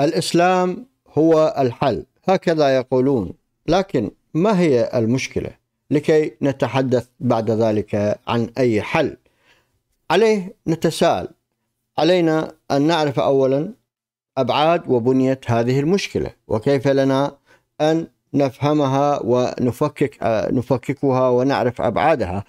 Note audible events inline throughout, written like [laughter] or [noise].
الاسلام هو الحل هكذا يقولون لكن ما هي المشكله لكي نتحدث بعد ذلك عن اي حل عليه نتساءل علينا ان نعرف اولا ابعاد وبنيه هذه المشكله وكيف لنا ان نفهمها ونفكك نفككها ونعرف ابعادها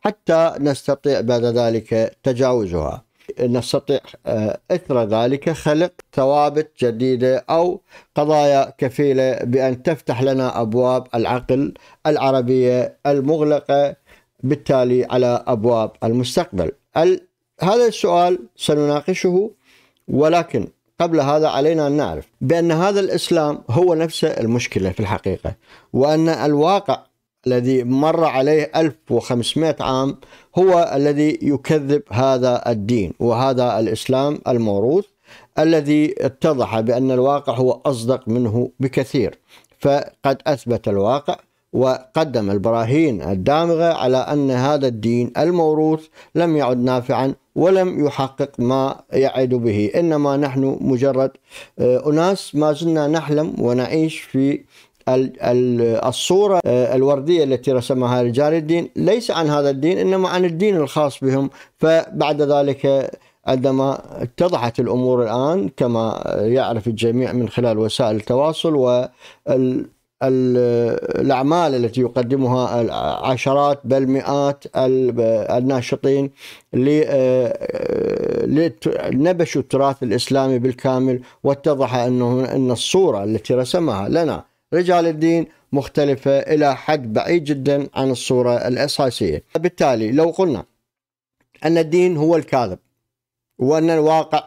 حتى نستطيع بعد ذلك تجاوزها نستطيع آه، اثر ذلك خلق ثوابت جديده او قضايا كفيله بان تفتح لنا ابواب العقل العربيه المغلقه بالتالي على ابواب المستقبل. هذا السؤال سنناقشه ولكن قبل هذا علينا أن نعرف بأن هذا الإسلام هو نفسه المشكلة في الحقيقة وأن الواقع الذي مر عليه 1500 عام هو الذي يكذب هذا الدين وهذا الإسلام الموروث الذي اتضح بأن الواقع هو أصدق منه بكثير فقد أثبت الواقع وقدم البراهين الدامغة على أن هذا الدين الموروث لم يعد نافعا ولم يحقق ما يعد به إنما نحن مجرد آه، أناس ما زلنا نحلم ونعيش في الصورة آه، الوردية التي رسمها رجال الدين ليس عن هذا الدين إنما عن الدين الخاص بهم فبعد ذلك عندما اتضحت الأمور الآن كما يعرف الجميع من خلال وسائل التواصل وال الأعمال التي يقدمها العشرات بل مئات الناشطين لنبشوا آه، آه، التراث الإسلامي بالكامل واتضح أنه أن الصورة التي رسمها لنا رجال الدين مختلفة إلى حد بعيد جدا عن الصورة الأساسية بالتالي لو قلنا أن الدين هو الكاذب وأن الواقع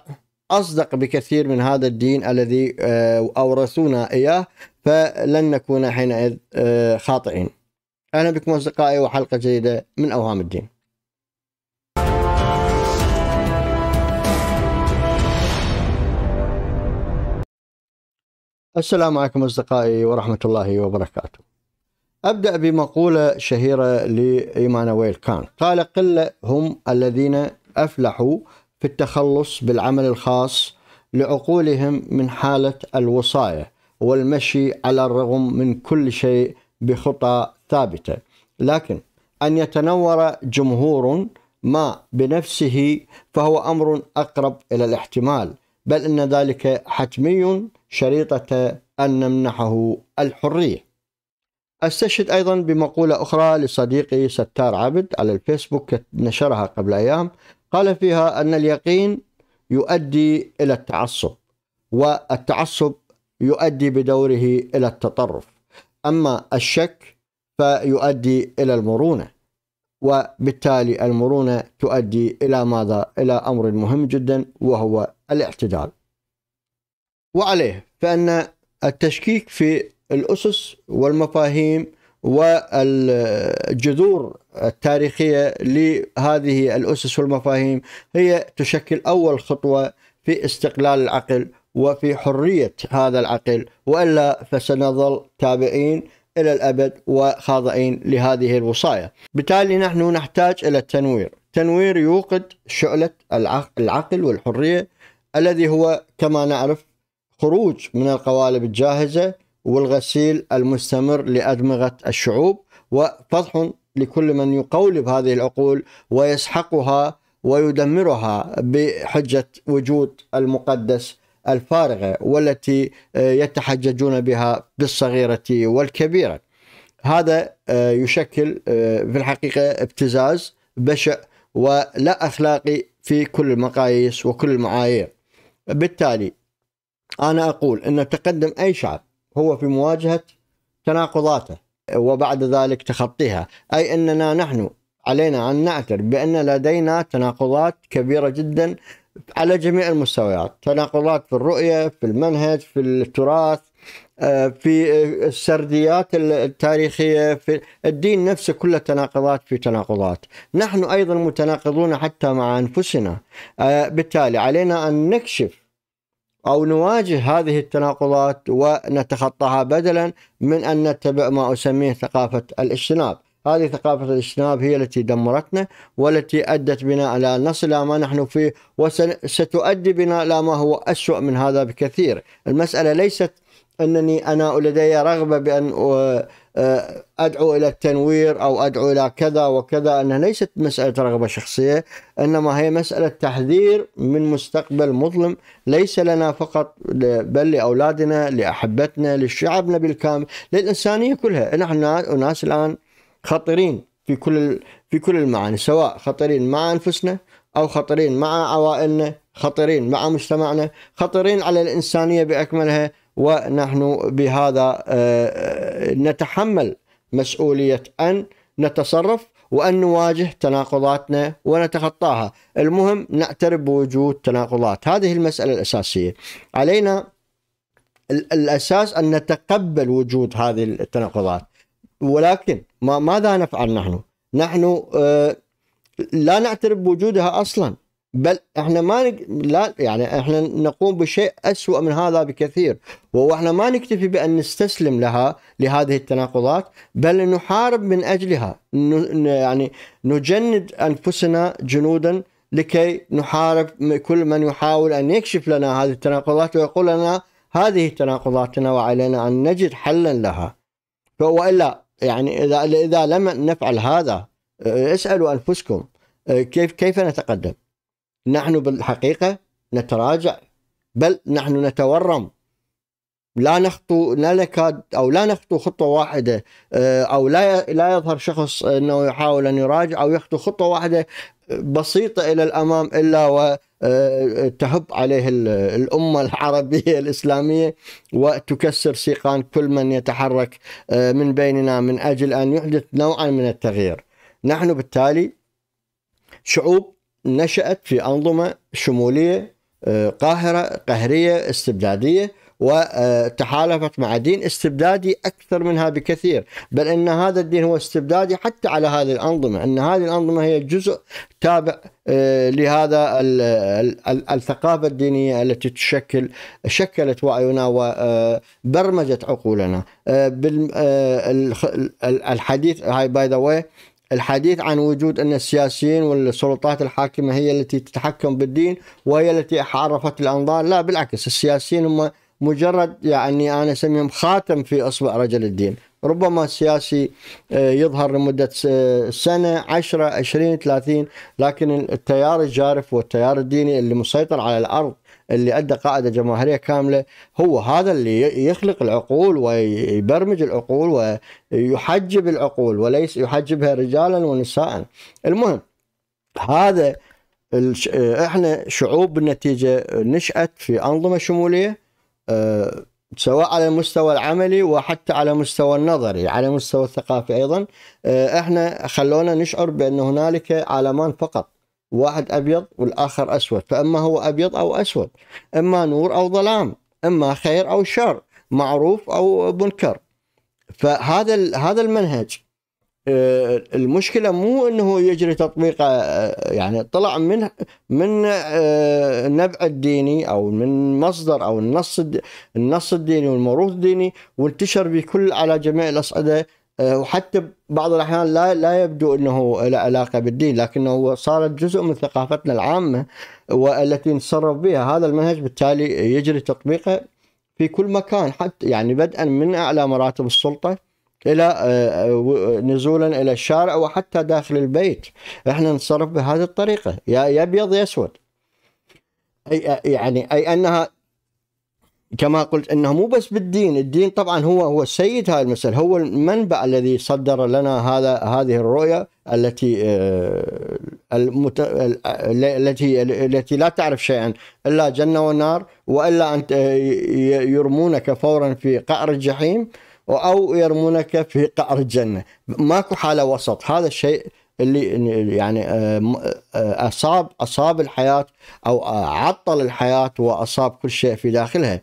أصدق بكثير من هذا الدين الذي آه، أورثونا إياه فلن نكون حينئذ آه، خاطئين أهلا بكم أصدقائي وحلقة جديدة من أوهام الدين السلام عليكم أصدقائي ورحمة الله وبركاته أبدأ بمقولة شهيرة لإيمانويل كان قال قلة هم الذين أفلحوا في التخلص بالعمل الخاص لعقولهم من حالة الوصاية والمشي على الرغم من كل شيء بخطى ثابتة لكن أن يتنور جمهور ما بنفسه فهو أمر أقرب إلى الاحتمال بل إن ذلك حتمي شريطة أن نمنحه الحرية استشهد أيضا بمقولة أخرى لصديقي ستار عبد على الفيسبوك نشرها قبل أيام قال فيها أن اليقين يؤدي إلى التعصب والتعصب يؤدي بدوره إلى التطرف أما الشك فيؤدي إلى المرونة وبالتالي المرونة تؤدي إلى ماذا؟ إلى أمر مهم جدا وهو الاعتدال وعليه فان التشكيك في الاسس والمفاهيم والجذور التاريخيه لهذه الاسس والمفاهيم هي تشكل اول خطوه في استقلال العقل وفي حريه هذا العقل والا فسنظل تابعين الى الابد وخاضعين لهذه الوصايا. بالتالي نحن نحتاج الى التنوير، تنوير يوقد شعله العقل والحريه الذي هو كما نعرف خروج من القوالب الجاهزة والغسيل المستمر لأدمغة الشعوب وفضح لكل من يقولب هذه العقول ويسحقها ويدمرها بحجة وجود المقدس الفارغة والتي آه، يتحججون بها بالصغيرة والكبيرة هذا آه، يشكل آه، في الحقيقة ابتزاز بشع ولا أخلاقي في كل المقاييس وكل المعايير بالتالي أنا أقول أن تقدم أي شعب هو في مواجهة تناقضاته وبعد ذلك تخطيها أي أننا نحن علينا أن نعترف بأن لدينا تناقضات كبيرة جدا على جميع المستويات تناقضات في الرؤية في المنهج في التراث آه، في السرديات التاريخية في الدين نفسه كله تناقضات في تناقضات نحن أيضا متناقضون حتى مع أنفسنا آه، بالتالي علينا أن نكشف أو نواجه هذه التناقضات ونتخطاها بدلا من أن نتبع ما أسميه ثقافة الاجتناب هذه ثقافة الاجتناب هي التي دمرتنا والتي أدت بنا إلى أن نصل إلى ما نحن فيه وستؤدي بنا إلى ما هو أسوأ من هذا بكثير المسألة ليست أنني أنا لدي رغبة بأن آه، ادعو الى التنوير او ادعو الى كذا وكذا انها ليست مساله رغبه شخصيه انما هي مساله تحذير من مستقبل مظلم ليس لنا فقط بل لاولادنا لاحبتنا لشعبنا بالكامل للانسانيه كلها نحن اناس الان خطرين في كل في كل المعاني سواء خطرين مع انفسنا او خطرين مع عوائلنا خطرين مع مجتمعنا خطرين على الانسانيه باكملها ونحن بهذا آه، نتحمل مسؤولية أن نتصرف وأن نواجه تناقضاتنا ونتخطاها المهم نعترف بوجود تناقضات هذه المسألة الأساسية علينا الأساس أن نتقبل وجود هذه التناقضات ولكن ما ماذا نفعل نحن؟ نحن آه، لا نعترف بوجودها أصلاً بل احنا ما نك... لا يعني احنا نقوم بشيء اسوء من هذا بكثير واحنا ما نكتفي بان نستسلم لها لهذه التناقضات بل نحارب من اجلها ن... يعني نجند انفسنا جنودا لكي نحارب كل من يحاول ان يكشف لنا هذه التناقضات ويقول لنا هذه تناقضاتنا وعلينا ان نجد حلا لها والا يعني اذا اذا لم نفعل هذا اسالوا انفسكم كيف كيف نتقدم؟ نحن بالحقيقة نتراجع بل نحن نتورم لا نخطو لا نكاد او لا نخطو خطوه واحده آه، او لا لا يظهر شخص انه يحاول ان يراجع او يخطو خطوه واحده بسيطه الى الامام الا وتهب آه، عليه الامه العربيه الاسلاميه وتكسر سيقان كل من يتحرك آه، من بيننا من اجل ان يحدث نوعا من التغيير. نحن بالتالي شعوب نشأت في أنظمة شمولية آه، قاهرة قهرية استبدادية وتحالفت مع دين استبدادي أكثر منها بكثير بل أن هذا الدين هو استبدادي حتى على هذه الأنظمة أن هذه الأنظمة هي جزء تابع آه، لهذا الثقافة الدينية التي تشكل شكلت وعينا وبرمجت آه، عقولنا الحديث هاي باي ذا الحديث عن وجود أن السياسيين والسلطات الحاكمة هي التي تتحكم بالدين وهي التي حرفت الأنظار لا بالعكس السياسيين هم مجرد يعني أنا أسميهم خاتم في إصبع رجل الدين ربما السياسي آه، يظهر لمدة آه، سنة عشرة عشرين ثلاثين لكن التيار الجارف والتيار الديني اللي مسيطر على الأرض اللي ادى قاعده جماهيريه كامله هو هذا اللي يخلق العقول ويبرمج العقول ويحجب العقول وليس يحجبها رجالا ونساء المهم هذا احنا شعوب بالنتيجه نشات في انظمه شموليه آه، سواء على المستوى العملي وحتى على مستوى النظري على مستوى الثقافي ايضا آه، احنا خلونا نشعر بان هنالك عالمان فقط واحد أبيض والآخر أسود فإما هو أبيض أو أسود إما نور أو ظلام إما خير أو شر معروف أو منكر فهذا هذا المنهج آه، المشكله مو انه يجري تطبيقه آه، يعني طلع من من آه، النبع الديني او من مصدر او النص النص الديني والموروث الديني وانتشر بكل على جميع الاصعده آه، وحتى بعض الاحيان لا لا يبدو انه له علاقه بالدين لكنه هو صارت جزء من ثقافتنا العامه والتي نتصرف بها هذا المنهج بالتالي يجري تطبيقه في كل مكان حتى يعني بدءا من اعلى مراتب السلطه الى آه، آه، نزولا الى الشارع وحتى داخل البيت احنا نتصرف بهذه الطريقه يا ابيض يا اسود اي يعني اي انها كما قلت انه مو بس بالدين، الدين طبعا هو هو السيد هذه المساله، هو المنبع الذي صدر لنا هذا هذه الرؤيه التي آه، المت... التي التي لا تعرف شيئا الا جنه والنار والا ان يرمونك فورا في قعر الجحيم او يرمونك في قعر الجنه، ماكو حاله وسط، هذا الشيء اللي يعني آه، آه، اصاب اصاب الحياه او آه، عطل الحياه واصاب كل شيء في داخلها.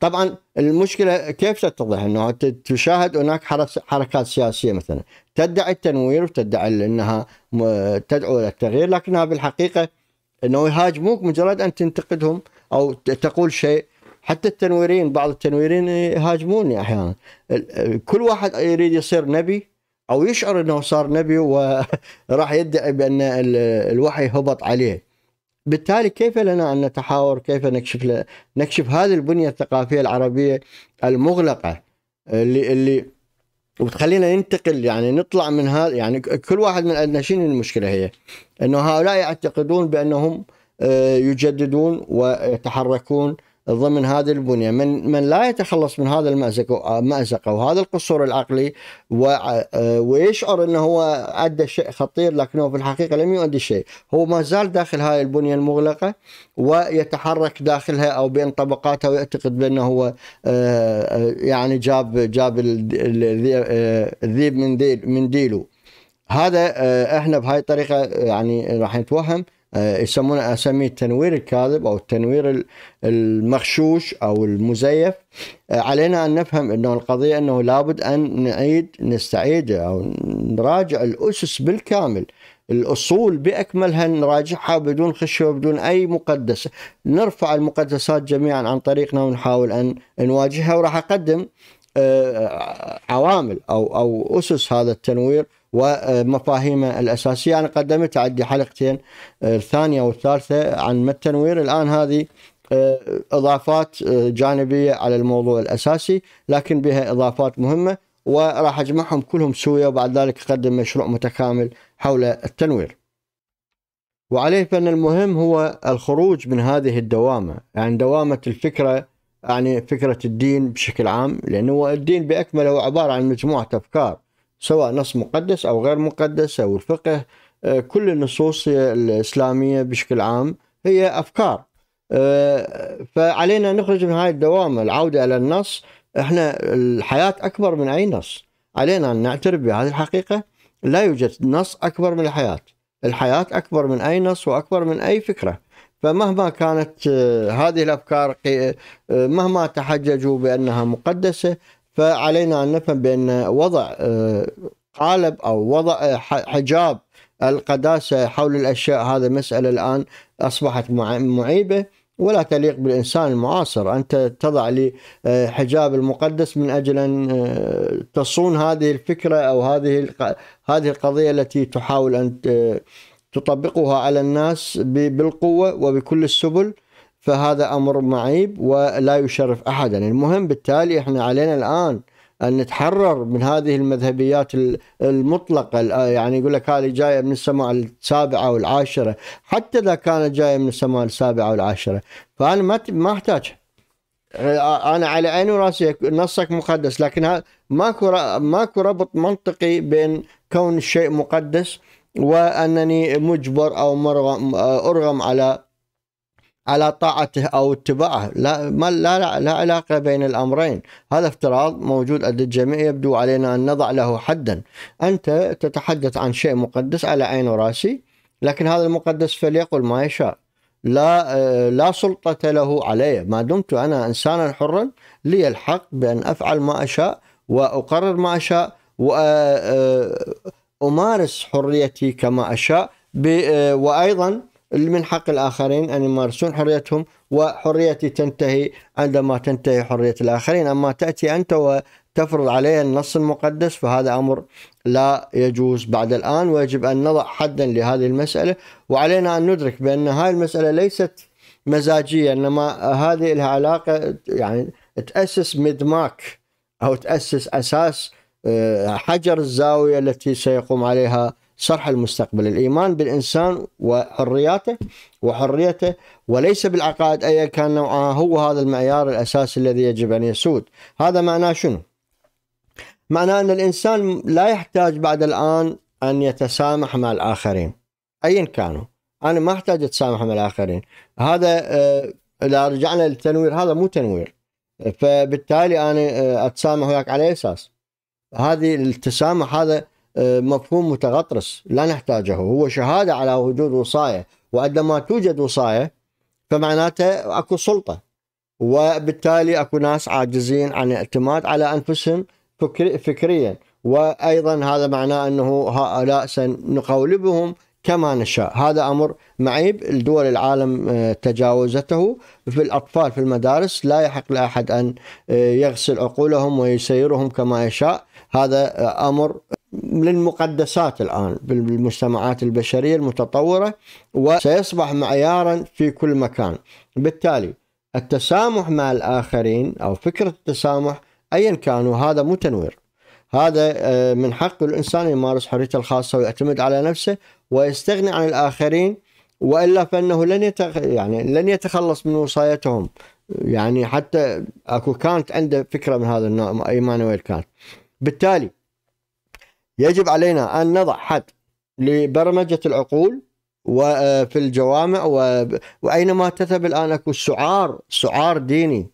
طبعا المشكله كيف تتضح انه تشاهد هناك حركات سياسيه مثلا تدعي التنوير وتدعي انها تدعو الى التغيير لكنها بالحقيقه انه يهاجموك مجرد ان تنتقدهم او تقول شيء حتى التنويرين بعض التنويرين يهاجموني احيانا كل واحد يريد يصير نبي او يشعر انه صار نبي وراح يدعي بان الوحي هبط عليه بالتالي كيف لنا ان نتحاور كيف نكشف ل... نكشف هذه البنيه الثقافيه العربيه المغلقه اللي اللي وتخلينا ننتقل يعني نطلع من هذا يعني كل واحد من عندنا شنو المشكله هي؟ انه هؤلاء يعتقدون بانهم آه، يجددون ويتحركون ضمن هذه البنية من, من لا يتخلص من هذا المأزق آه، مأزق أو هذا القصور العقلي آه، ويشعر أنه هو أدى شيء خطير لكنه في الحقيقة لم يؤدي شيء هو ما زال داخل هاي البنية المغلقة ويتحرك داخلها أو بين طبقاتها ويعتقد بأنه هو آه، يعني جاب جاب الذيب من ديل من ديله هذا احنا بهاي الطريقه يعني راح نتوهم آه، يسمونه اسميه التنوير الكاذب او التنوير المغشوش او المزيف آه، علينا ان نفهم انه القضيه انه لابد ان نعيد نستعيد او نراجع الاسس بالكامل الاصول باكملها نراجعها بدون خشيه وبدون اي مقدسه، نرفع المقدسات جميعا عن طريقنا ونحاول ان نواجهها وراح اقدم آه، عوامل او او اسس هذا التنوير ومفاهيمه الاساسيه انا قدمت عندي حلقتين آه، الثانيه والثالثه عن ما التنوير الان هذه آه، اضافات آه، جانبيه على الموضوع الاساسي لكن بها اضافات مهمه وراح اجمعهم كلهم سوية وبعد ذلك اقدم مشروع متكامل حول التنوير. وعليه فان المهم هو الخروج من هذه الدوامه، يعني دوامه الفكره يعني فكره الدين بشكل عام لانه الدين باكمله هو عباره عن مجموعه افكار سواء نص مقدس أو غير مقدس أو الفقه آه، كل النصوص الإسلامية بشكل عام هي أفكار آه، فعلينا نخرج من هاي الدوامة العودة إلى النص احنا الحياة أكبر من أي نص علينا أن نعترف بهذه الحقيقة لا يوجد نص أكبر من الحياة الحياة أكبر من أي نص وأكبر من أي فكرة فمهما كانت آه، هذه الافكار مهما تحججوا بانها مقدسه فعلينا أن نفهم بأن وضع آه، قالب أو وضع آه، حجاب القداسة حول الأشياء هذا مسألة الآن أصبحت معيبة ولا تليق بالإنسان المعاصر أنت تضع لي آه، حجاب المقدس من أجل أن تصون هذه الفكرة أو هذه هذه القضية التي تحاول أن تطبقها على الناس بالقوة وبكل السبل فهذا أمر معيب ولا يشرف أحدا المهم بالتالي احنا علينا الآن أن نتحرر من هذه المذهبيات المطلقة يعني يقول لك هذه جاية من السماء السابعة والعاشرة حتى إذا كانت جاية من السماء السابعة والعاشرة فأنا ما ما أحتاج أنا على عيني وراسي نصك مقدس لكن ماكو ماكو ربط منطقي بين كون الشيء مقدس وأنني مجبر أو أرغم على على طاعته أو اتباعه لا, ما لا, لا علاقة بين الأمرين هذا افتراض موجود عند الجميع يبدو علينا أن نضع له حدا أنت تتحدث عن شيء مقدس على عين وراسي لكن هذا المقدس فليقل ما يشاء لا آه، لا سلطة له علي ما دمت أنا إنسانا حرا لي الحق بأن أفعل ما أشاء وأقرر ما أشاء وأمارس آه، آه، حريتي كما أشاء وأيضا من حق الآخرين أن يمارسون حريتهم وحريتي تنتهي عندما تنتهي حرية الآخرين أما تأتي أنت وتفرض عليه النص المقدس فهذا أمر لا يجوز بعد الآن ويجب أن نضع حدا لهذه المسألة وعلينا أن ندرك بأن هذه المسألة ليست مزاجية إنما هذه لها علاقة يعني تأسس مدماك أو تأسس أساس آه، حجر الزاوية التي سيقوم عليها شرح المستقبل الإيمان بالإنسان وحرياته وحريته وليس بالعقائد أيا كان نوعها هو هذا المعيار الأساسي الذي يجب أن يسود هذا معناه شنو؟ معناه أن الإنسان لا يحتاج بعد الآن أن يتسامح مع الآخرين أيا كانوا أنا ما أحتاج أتسامح مع الآخرين هذا آه، إذا رجعنا للتنوير هذا مو تنوير فبالتالي أنا آه، أتسامح وياك على أساس هذه التسامح هذا آه، مفهوم متغطرس لا نحتاجه هو شهادة على وجود وصاية وعندما توجد وصاية فمعناته أكو سلطة وبالتالي أكو ناس عاجزين عن الاعتماد على أنفسهم فكريا وأيضا هذا معناه أنه هؤلاء سنقولبهم كما نشاء هذا أمر معيب الدول العالم آه، تجاوزته في الأطفال في المدارس لا يحق لأحد أن آه، يغسل عقولهم ويسيرهم كما يشاء هذا أمر للمقدسات الآن بالمجتمعات البشرية المتطورة وسيصبح معيارا في كل مكان بالتالي التسامح مع الآخرين أو فكرة التسامح أيا كانوا هذا مو تنوير هذا آه، من حق الإنسان يمارس حريته الخاصة ويعتمد على نفسه ويستغني عن الآخرين وإلا فإنه لن يتخ... يعني لن يتخلص من وصايتهم يعني حتى أكو كانت عنده فكرة من هذا النوع إيمانويل كانت بالتالي يجب علينا أن نضع حد لبرمجة العقول وفي آه، الجوامع وأينما تذهب الآن أكو سعار سعار ديني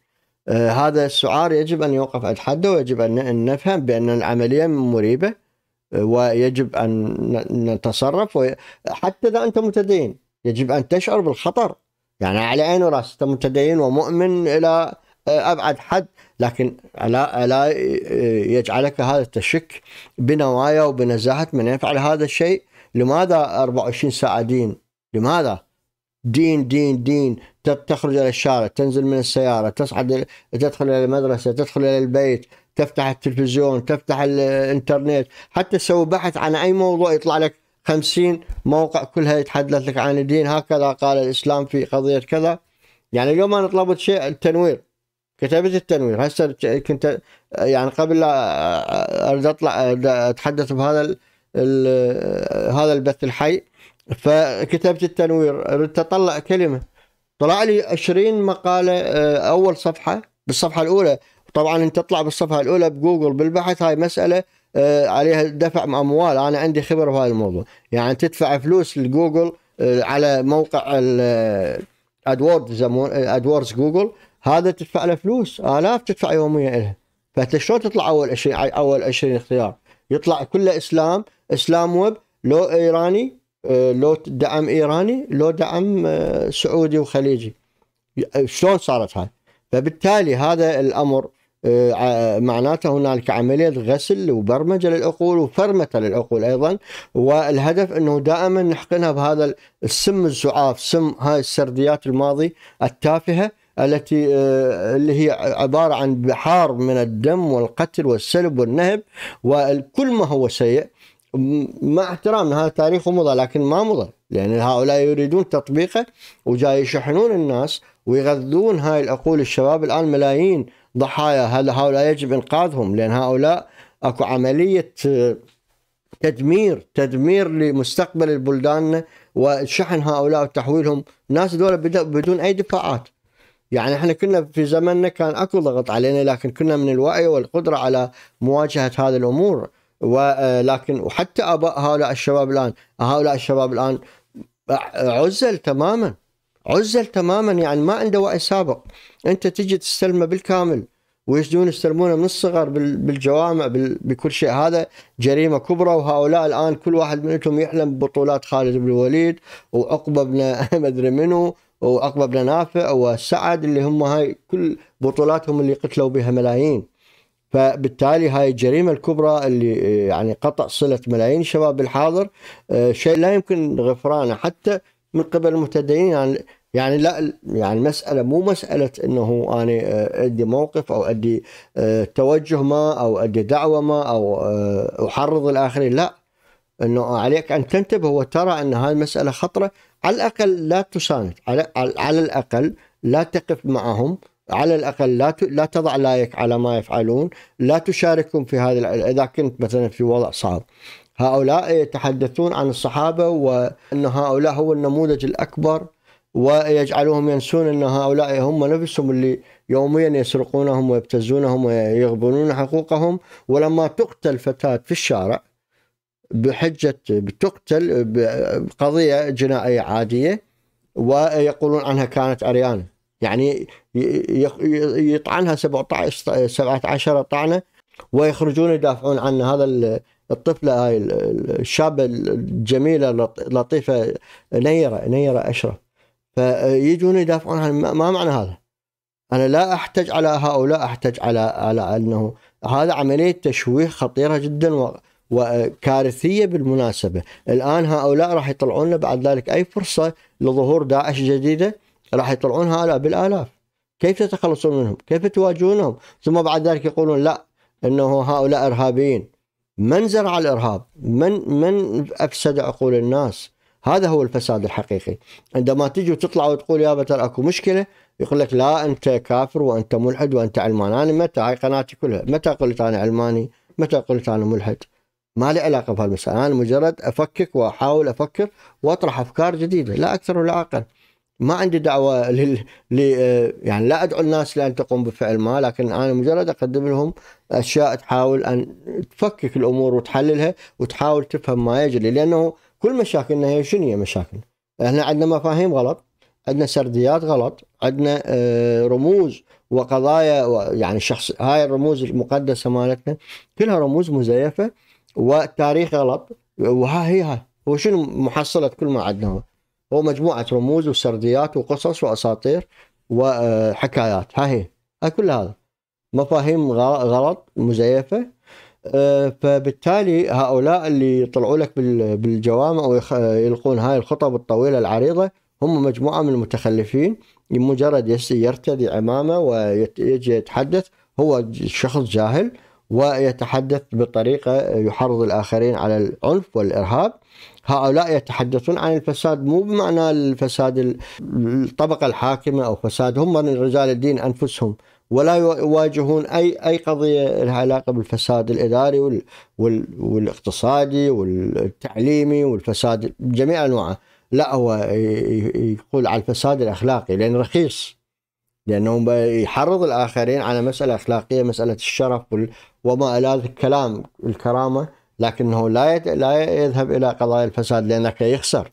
آه، هذا السعار يجب أن يوقف عند حده ويجب أن نفهم بأن العملية مريبة آه، ويجب أن نتصرف حتى إذا أنت متدين يجب أن تشعر بالخطر يعني على عين وراس أنت متدين ومؤمن إلى أبعد حد لكن لا لا يجعلك هذا تشك بنوايا وبنزاهة من يفعل هذا الشيء لماذا 24 ساعة دين لماذا دين دين دين تخرج إلى الشارع تنزل من السيارة تصعد تدخل إلى المدرسة تدخل إلى البيت تفتح التلفزيون تفتح الانترنت حتى تسوي بحث عن أي موضوع يطلع لك 50 موقع كلها يتحدث لك عن الدين هكذا قال الإسلام في قضية كذا يعني اليوم أنا طلبت شيء التنوير كتابة التنوير هسه كنت يعني قبل لا ارد اطلع اتحدث بهذا هذا البث الحي فكتابة التنوير اردت اطلع كلمة طلع لي 20 مقالة آه، اول صفحة بالصفحة الاولى طبعا انت تطلع بالصفحة الاولى بجوجل بالبحث هاي مسألة آه، عليها دفع اموال انا عندي خبرة بهذا الموضوع يعني تدفع فلوس لجوجل آه، على موقع ادوردز ادوردز جوجل هذا تدفع له فلوس آلاف تدفع يوميا لها فانت شلون تطلع اول 20 اول 20 اختيار يطلع كله اسلام اسلام ويب لو ايراني آه، لو دعم ايراني لو دعم آه، سعودي وخليجي شلون صارت هاي فبالتالي هذا الامر آه، معناته هنالك عملية غسل وبرمجة للعقول وفرمتة للعقول أيضا والهدف أنه دائما نحقنها بهذا السم الزعاف سم هاي السرديات الماضي التافهة التي آه، اللي هي عبارة عن بحار من الدم والقتل والسلب والنهب وكل ما هو سيء مع احترامنا هذا تاريخه مضى لكن ما مضى لأن هؤلاء يريدون تطبيقه وجاي يشحنون الناس ويغذون هاي العقول الشباب الآن ملايين ضحايا هؤلاء يجب إنقاذهم لأن هؤلاء اكو عملية آه، تدمير تدمير لمستقبل البلدان وشحن هؤلاء وتحويلهم ناس دول بدون أي دفاعات يعني احنا كنا في زمننا كان اكو ضغط علينا لكن كنا من الوعي والقدره على مواجهه هذه الامور ولكن آه، وحتى اباء هؤلاء الشباب الان هؤلاء الشباب الان عزل تماما عزل تماما يعني ما عنده وعي سابق انت تجي تستلمه بالكامل ويسدون يستلمونه من الصغر بالجوامع بكل شيء هذا جريمه كبرى وهؤلاء الان كل واحد منهم يحلم ببطولات خالد بن الوليد وعقبه بن [laughs] ما ادري منو بن نافع وسعد اللي هم هاي كل بطولاتهم اللي قتلوا بها ملايين فبالتالي هاي الجريمه الكبرى اللي آه، يعني قطع صله ملايين الشباب بالحاضر آه، شيء لا يمكن غفرانه حتى من قبل المتدينين يعني يعني لا يعني المساله مو مساله انه انا آه، ادي موقف او ادي توجه ما او ادي دعوه ما او احرض الاخرين لا انه عليك ان تنتبه وترى ان هاي المساله خطره على الاقل لا تساند على, على الاقل لا تقف معهم على الاقل لا لا تضع لايك على ما يفعلون، لا تشاركهم في هذا اذا كنت مثلا في وضع صعب. هؤلاء يتحدثون عن الصحابه وان هؤلاء هو النموذج الاكبر ويجعلوهم ينسون ان هؤلاء هم نفسهم اللي يوميا يسرقونهم ويبتزونهم ويغبنون حقوقهم ولما تقتل فتاه في الشارع بحجة بتقتل بقضية جنائية عادية ويقولون عنها كانت أريانة يعني يطعنها 17 17 طعنة ويخرجون يدافعون عن هذا الطفلة هاي الشابة الجميلة لطيفة نيرة نيرة أشرف فيجون يدافعون عن ما معنى هذا أنا لا أحتج على هؤلاء أحتج على على أنه هذا عملية تشويه خطيرة جدا وكارثية بالمناسبة الآن هؤلاء راح يطلعون بعد ذلك أي فرصة لظهور داعش جديدة راح يطلعون هؤلاء بالآلاف كيف تتخلصون منهم كيف تواجهونهم ثم بعد ذلك يقولون لا أنه هؤلاء إرهابيين من زرع الإرهاب من, من أفسد عقول الناس هذا هو الفساد الحقيقي عندما تجي وتطلع وتقول يا ترى اكو مشكله يقول لك لا انت كافر وانت ملحد وانت علماني انا متى هاي قناتي كلها متى قلت انا علماني متى قلت انا ملحد ما لي علاقه بهالمساله انا مجرد افكك واحاول افكر واطرح افكار جديده لا اكثر ولا اقل ما عندي دعوه لل... ل... يعني لا ادعو الناس لان تقوم بفعل ما لكن انا مجرد اقدم لهم اشياء تحاول ان تفكك الامور وتحللها وتحاول تفهم ما يجري لانه كل مشاكلنا هي شنو هي مشاكل؟ احنا عندنا مفاهيم غلط عندنا سرديات غلط عندنا آه، رموز وقضايا يعني شخص هاي الرموز المقدسه مالتنا كلها رموز مزيفه والتاريخ غلط وها هي ها هو شنو محصلة كل ما عندنا هو هو مجموعة رموز وسرديات وقصص وأساطير وحكايات ها هي كل هذا مفاهيم غلط مزيفة آه، فبالتالي هؤلاء اللي يطلعوا لك بالجوامع ويلقون هاي الخطب الطويلة العريضة هم مجموعة من المتخلفين مجرد يرتدي عمامة ويجي يتحدث هو شخص جاهل ويتحدث بطريقة يحرض الآخرين على العنف والإرهاب هؤلاء يتحدثون عن الفساد مو بمعنى الفساد الطبقة الحاكمة أو فساد هم من رجال الدين أنفسهم ولا يواجهون أي أي قضية لها علاقة بالفساد الإداري وال والاقتصادي والتعليمي والفساد بجميع أنواعه لا هو يقول على الفساد الأخلاقي لأن رخيص لانه يحرض الاخرين على مساله اخلاقيه مساله الشرف وما الى ذلك كلام الكرامه لكنه لا لا يذهب الى قضايا الفساد لانك يخسر لان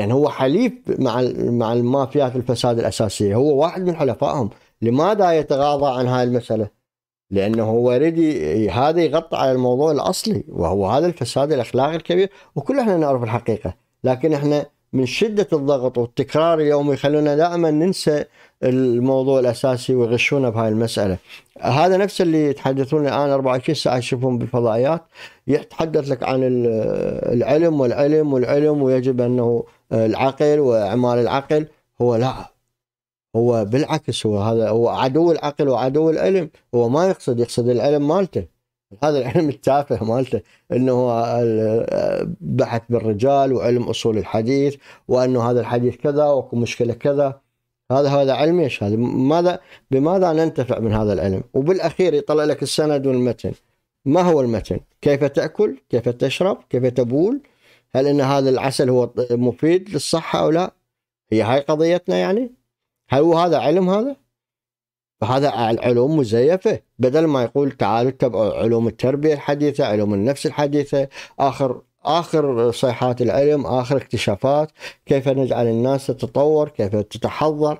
يعني هو حليف مع مع المافيات الفساد الاساسيه هو واحد من حلفائهم لماذا يتغاضى عن هاي المساله لانه هو يريد هذا يغطي على الموضوع الاصلي وهو هذا الفساد الاخلاقي الكبير وكل احنا نعرف الحقيقه لكن احنا من شدة الضغط والتكرار اليومي يخلونا دائما ننسى الموضوع الأساسي ويغشونا بهاي المسألة هذا نفس اللي يتحدثون الآن 24 ساعة يشوفون بالفضائيات يتحدث لك عن العلم والعلم والعلم ويجب أنه العقل وإعمال العقل هو لا هو بالعكس هو هذا هو عدو العقل وعدو العلم هو ما يقصد يقصد العلم مالته هذا العلم التافه مالته انه هو بحث بالرجال وعلم اصول الحديث وانه هذا الحديث كذا واكو مشكله كذا هذا هذا علم ايش هذا ماذا بماذا ننتفع من هذا العلم وبالاخير يطلع لك السند والمتن ما هو المتن كيف تاكل كيف تشرب كيف تبول هل ان هذا العسل هو مفيد للصحه او لا هي هاي قضيتنا يعني هل هو هذا علم هذا فهذا العلوم مزيفة بدل ما يقول تعالوا اتبعوا علوم التربية الحديثة علوم النفس الحديثة آخر آخر صيحات العلم آخر اكتشافات كيف نجعل الناس تتطور كيف تتحضر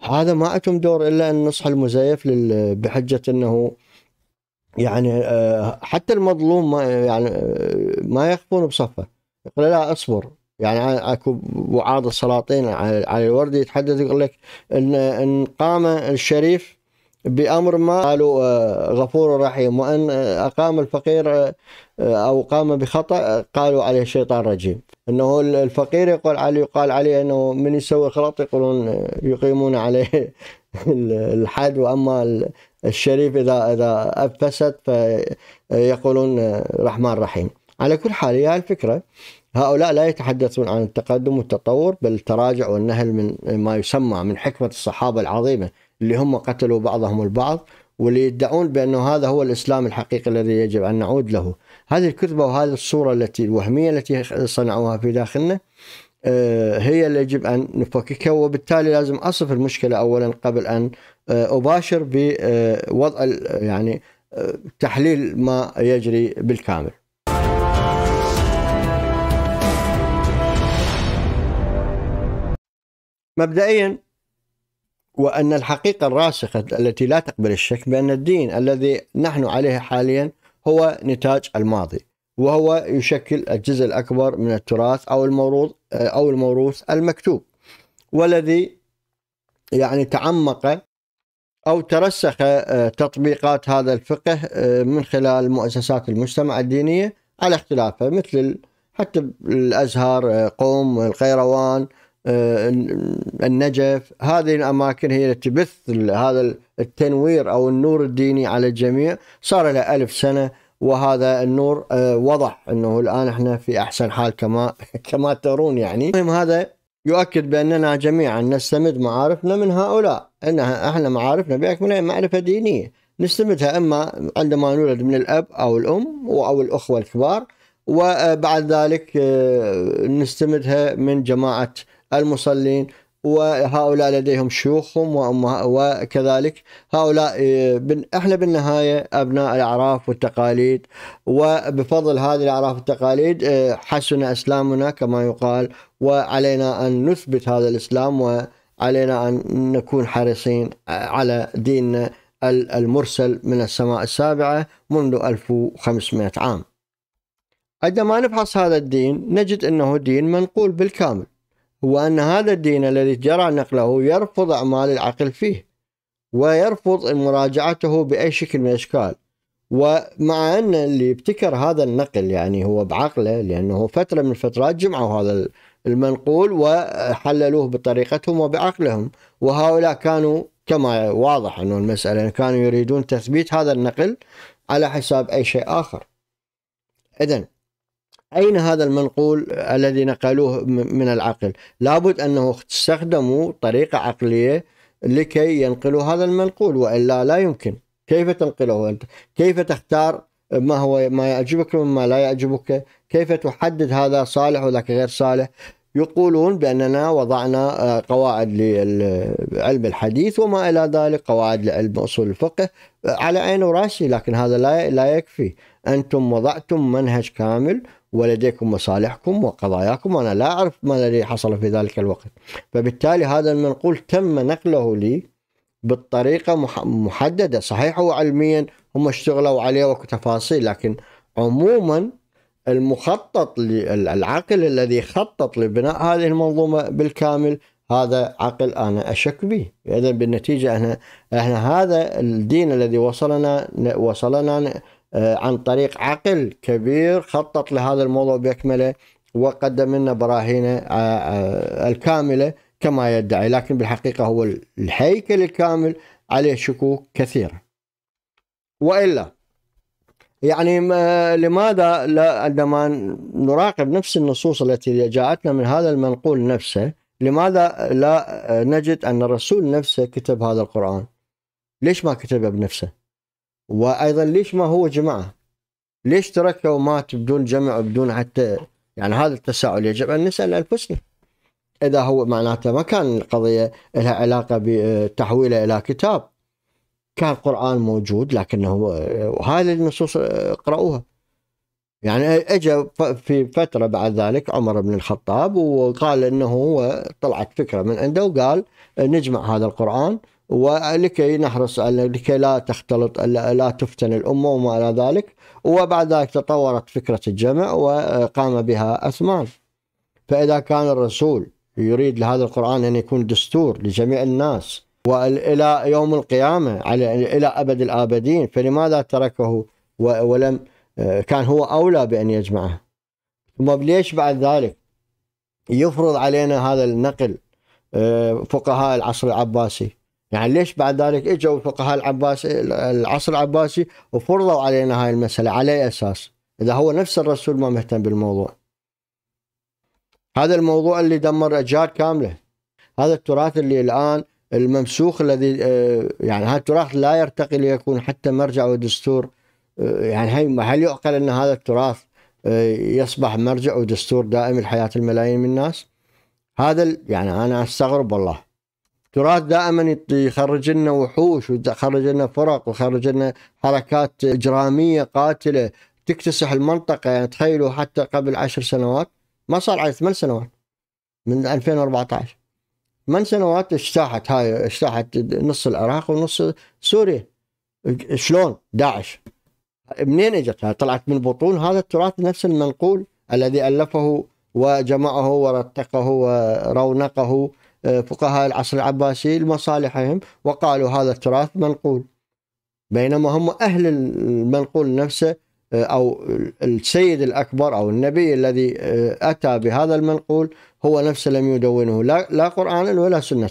هذا ما أتم دور إلا النصح المزيف بحجة أنه يعني آه، حتى المظلوم ما يعني آه، ما يخفون بصفه يقول لا اصبر يعني اكو وعاظ السلاطين علي الوردي يتحدث يقول لك ان ان قام الشريف بامر ما قالوا آه، غفور رحيم وان آه، اقام الفقير آه، او قام بخطا قالوا عليه شيطان رجيم انه الفقير يقول علي يقال عليه انه من يسوي خلط يقولون يقيمون عليه الحد واما الشريف اذا اذا افسد فيقولون رحمن رحيم على كل حال هي الفكره هؤلاء لا يتحدثون عن التقدم والتطور بل التراجع والنهل من ما يسمى من حكمة الصحابة العظيمة اللي هم قتلوا بعضهم البعض واللي يدعون بأنه هذا هو الإسلام الحقيقي الذي يجب أن نعود له هذه الكذبة وهذه الصورة التي الوهمية التي صنعوها في داخلنا آه، هي اللي يجب أن نفككها وبالتالي لازم أصف المشكلة أولا قبل أن آه، أباشر بوضع يعني آه، تحليل ما يجري بالكامل مبدئيا وأن الحقيقة الراسخة التي لا تقبل الشك بأن الدين الذي نحن عليه حاليا هو نتاج الماضي وهو يشكل الجزء الأكبر من التراث أو الموروث أو الموروث المكتوب والذي يعني تعمق أو ترسخ آه، تطبيقات هذا الفقه آه، من خلال مؤسسات المجتمع الدينية على اختلافه مثل حتى الأزهر آه، قوم القيروان آه، النجف هذه الأماكن هي التي تبث هذا التنوير أو النور الديني على الجميع صار له ألف سنة وهذا النور آه، وضح أنه الآن احنا في أحسن حال كما [laughs] كما ترون يعني المهم هذا يؤكد بأننا جميعا نستمد معارفنا من هؤلاء أنها احنا معارفنا بأكملها معرفة دينية نستمدها إما عندما نولد من الأب أو الأم أو الأخوة الكبار وبعد آه، ذلك نستمدها من جماعة المصلين وهؤلاء لديهم شيوخهم وكذلك هؤلاء احنا بالنهايه ابناء الاعراف والتقاليد وبفضل هذه الاعراف والتقاليد حسن اسلامنا كما يقال وعلينا ان نثبت هذا الاسلام وعلينا ان نكون حريصين على ديننا المرسل من السماء السابعه منذ 1500 عام. عندما نفحص هذا الدين نجد انه دين منقول بالكامل هو أن هذا الدين الذي جرى نقله يرفض أعمال العقل فيه ويرفض مراجعته بأي شكل من الأشكال ومع أن اللي ابتكر هذا النقل يعني هو بعقله لأنه فترة من الفترات جمعوا هذا المنقول وحللوه بطريقتهم وبعقلهم وهؤلاء كانوا كما واضح أنه المسألة كانوا يريدون تثبيت هذا النقل على حساب أي شيء آخر إذن أين هذا المنقول الذي نقلوه من العقل لابد أنه استخدموا طريقة عقلية لكي ينقلوا هذا المنقول وإلا لا يمكن كيف تنقله أنت كيف تختار ما هو ما يعجبك وما لا يعجبك كيف تحدد هذا صالح وذاك غير صالح يقولون بأننا وضعنا آه، قواعد لعلم الحديث وما إلى ذلك قواعد لعلم أصول الفقه آه، على عين وراسي لكن هذا لا لا يكفي أنتم وضعتم منهج كامل ولديكم مصالحكم وقضاياكم وأنا لا أعرف ما الذي حصل في ذلك الوقت فبالتالي هذا المنقول تم نقله لي بالطريقة محددة صحيح هو علميا هم اشتغلوا عليه وتفاصيل لكن عموما المخطط العقل الذي خطط لبناء هذه المنظومة بالكامل هذا عقل أنا أشك به إذا بالنتيجة احنا احنا هذا الدين الذي وصلنا وصلنا آه، عن طريق عقل كبير خطط لهذا الموضوع بأكمله وقدم لنا براهينه آه، آه، الكاملة كما يدعي لكن بالحقيقة هو الهيكل الكامل عليه شكوك كثيرة وإلا يعني لماذا لا عندما نراقب نفس النصوص التي جاءتنا من هذا المنقول نفسه لماذا لا نجد أن الرسول نفسه كتب هذا القرآن ليش ما كتبه بنفسه وايضا ليش ما هو جمعه؟ ليش تركه ومات بدون جمع بدون حتى يعني هذا التساؤل يجب ان نسال انفسنا. اذا هو معناته ما كان القضيه لها علاقه بتحويله الى كتاب. كان قران موجود لكنه وهذه النصوص اقرأوها. يعني اجى في فتره بعد ذلك عمر بن الخطاب وقال انه هو طلعت فكره من عنده وقال نجمع هذا القران ولكي نحرص على لكي لا تختلط لا تفتن الأمة وما إلى ذلك وبعد ذلك تطورت فكرة الجمع وقام بها عثمان فإذا كان الرسول يريد لهذا القرآن أن يكون دستور لجميع الناس وإلى يوم القيامة على إلى أبد الآبدين فلماذا تركه ولم كان هو أولى بأن يجمعه ثم ليش بعد ذلك يفرض علينا هذا النقل آه، فقهاء العصر العباسي يعني ليش بعد ذلك اجوا الفقهاء العباسي العصر العباسي وفرضوا علينا هاي المسألة على أي أساس إذا هو نفس الرسول ما مهتم بالموضوع هذا الموضوع اللي دمر أجيال كاملة هذا التراث اللي الآن الممسوخ الذي آه، يعني هذا التراث لا يرتقي ليكون حتى مرجع ودستور آه، يعني هل يعقل أن هذا التراث آه، يصبح مرجع ودستور دائم لحياة الملايين من الناس هذا يعني أنا أستغرب والله تراث دائما يخرج لنا وحوش ويخرج لنا فرق ويخرج لنا حركات اجراميه قاتله تكتسح المنطقه يعني تخيلوا حتى قبل عشر سنوات ما صار على ثمان سنوات من 2014 ثمان سنوات اجتاحت هاي اجتاحت نص العراق ونص سوريا شلون داعش منين اجت طلعت من بطون هذا التراث نفس المنقول الذي الفه وجمعه ورتقه ورونقه فقهاء العصر العباسي لمصالحهم وقالوا هذا التراث منقول بينما هم أهل المنقول نفسه آه، أو السيد الأكبر أو النبي الذي آه، أتى بهذا المنقول هو نفسه لم يدونه لا, قرآنا ولا سنة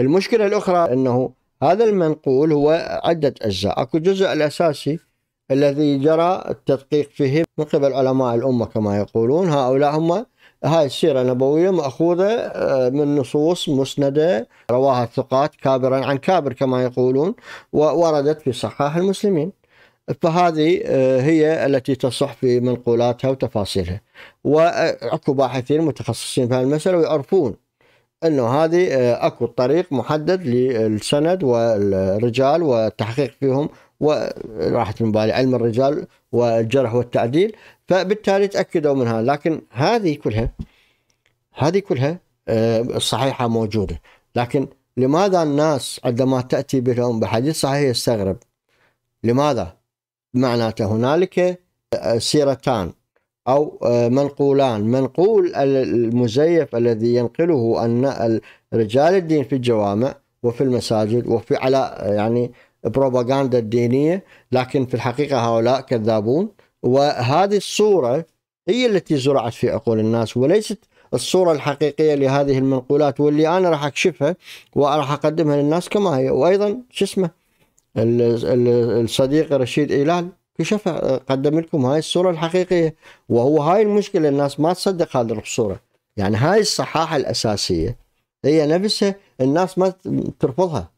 المشكلة الأخرى أنه هذا المنقول هو عدة أجزاء أكو جزء الأساسي الذي جرى التدقيق فيه من قبل علماء الأمة كما يقولون هؤلاء هم هاي السيرة النبوية مأخوذة آه، من نصوص مسندة رواها الثقات كابرا عن كابر كما يقولون ووردت في صحاح المسلمين فهذه آه، هي التي تصح في منقولاتها وتفاصيلها واكو باحثين متخصصين في هذه المسألة ويعرفون انه هذه آه، اكو طريق محدد للسند والرجال والتحقيق فيهم وراحت من بالي علم الرجال والجرح والتعديل فبالتالي تأكدوا منها لكن هذه كلها هذه كلها آه، صحيحه موجودة لكن لماذا الناس عندما تأتي بهم بحديث صحيح يستغرب لماذا معناته هنالك آه، سيرتان أو آه، منقولان منقول المزيف الذي ينقله أن رجال الدين في الجوامع وفي المساجد وفي على يعني بروباغندا الدينيه لكن في الحقيقه هؤلاء كذابون وهذه الصوره هي التي زرعت في عقول الناس وليست الصوره الحقيقيه لهذه المنقولات واللي انا راح اكشفها وراح اقدمها للناس كما هي وايضا شو اسمه الصديق رشيد إيلال كشف قدم لكم هاي الصورة الحقيقية وهو هاي المشكلة الناس ما تصدق هذه الصورة يعني هاي الصحاحة الأساسية هي نفسها الناس ما ترفضها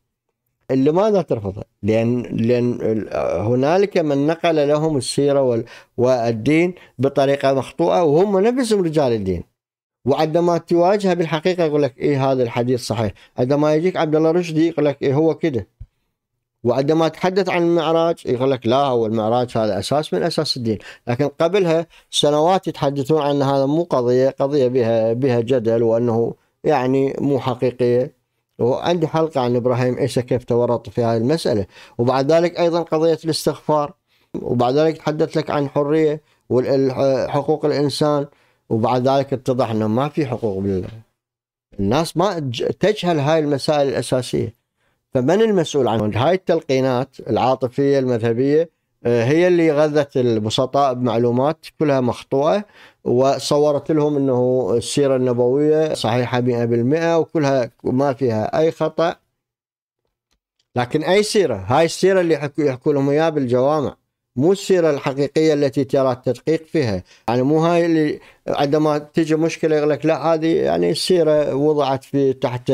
لماذا ترفضها؟ لأن لأن هنالك من نقل لهم السيرة والدين بطريقة مخطوئة وهم نفسهم رجال الدين وعندما تواجهه بالحقيقة يقول لك إيه هذا الحديث صحيح عندما يجيك عبد الله رشدي يقول لك إيه هو كده وعندما تحدث عن المعراج يقول لك لا هو المعراج هذا اساس من اساس الدين، لكن قبلها سنوات يتحدثون عن هذا مو قضيه، قضيه بها بها جدل وانه يعني مو حقيقيه وعندي حلقة عن إبراهيم عيسى كيف تورط في هذه المسألة وبعد ذلك أيضا قضية الاستغفار وبعد ذلك تحدث لك عن حرية وحقوق الإنسان وبعد ذلك اتضح أنه ما في حقوق بالله الناس ما تجهل هاي المسائل الأساسية فمن المسؤول عن هاي التلقينات العاطفية المذهبية آه، هي اللي غذت البسطاء بمعلومات كلها مخطوعة وصورت لهم انه السيره النبويه صحيحه 100% وكلها ما فيها اي خطا لكن اي سيره هاي السيره اللي يحكوا لهم اياها بالجوامع مو السيره الحقيقيه التي ترى التدقيق فيها يعني مو هاي اللي عندما تجي مشكله يقول لك لا هذه يعني السيره وضعت في تحت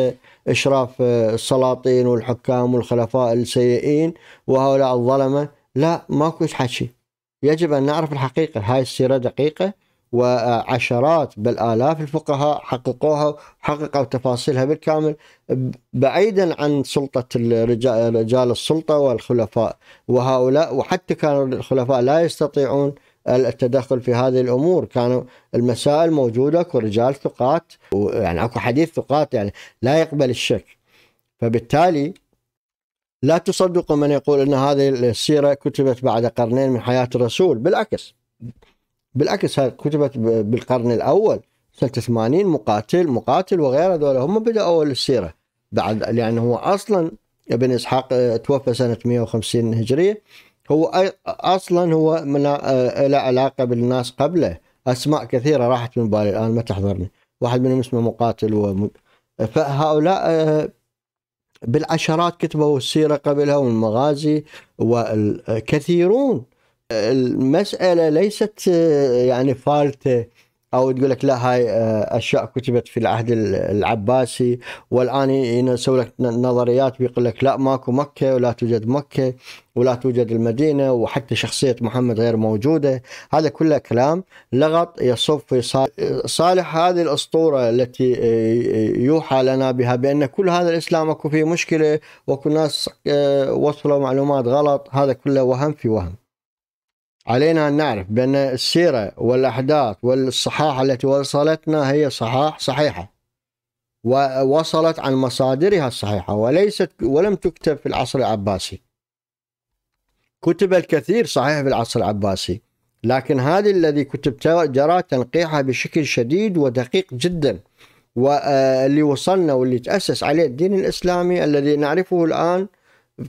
اشراف السلاطين والحكام والخلفاء السيئين وهؤلاء الظلمه لا ماكو حكي يجب أن نعرف الحقيقة هاي السيرة دقيقة وعشرات بل آلاف الفقهاء حققوها حققوا تفاصيلها بالكامل بعيدا عن سلطة رجال السلطة والخلفاء وهؤلاء وحتى كانوا الخلفاء لا يستطيعون التدخل في هذه الامور كانوا المسائل موجوده اكو رجال ثقات ويعني اكو حديث ثقات يعني لا يقبل الشك فبالتالي لا تصدقوا من يقول ان هذه السيره كتبت بعد قرنين من حياه الرسول بالعكس بالعكس كتبت بالقرن الاول سنه 80 مقاتل مقاتل وغيره هذول هم بداوا السيره بعد لان هو اصلا ابن اسحاق آه، توفى سنه 150 هجريه هو اصلا هو من آه، له علاقه بالناس قبله اسماء كثيره راحت من بالي الان ما تحضرني واحد منهم اسمه مقاتل و فهؤلاء آه، بالعشرات كتبوا السيرة قبلها والمغازي وكثيرون المسألة ليست آه، يعني فالتة او تقول لك لا هاي آه، اشياء كتبت في العهد العباسي والان يسوي لك نظريات بيقول لك لا ماكو مكه ولا توجد مكه ولا توجد المدينه وحتى شخصيه محمد غير موجوده هذا كله كلام لغط يصب في صالح هذه الاسطوره التي آه، يوحى لنا بها بان كل هذا الاسلام اكو فيه مشكله وكل ناس آه، وصلوا معلومات غلط هذا كله وهم في وهم علينا أن نعرف بأن السيرة والأحداث والصحاح التي وصلتنا هي صحاح صحيحة ووصلت عن مصادرها الصحيحة وليست ولم تكتب في العصر العباسي كتب الكثير صحيح في العصر العباسي لكن هذا الذي كتب جرى تنقيحها بشكل شديد ودقيق جدا واللي آه، وصلنا واللي تأسس عليه الدين الإسلامي الذي نعرفه الآن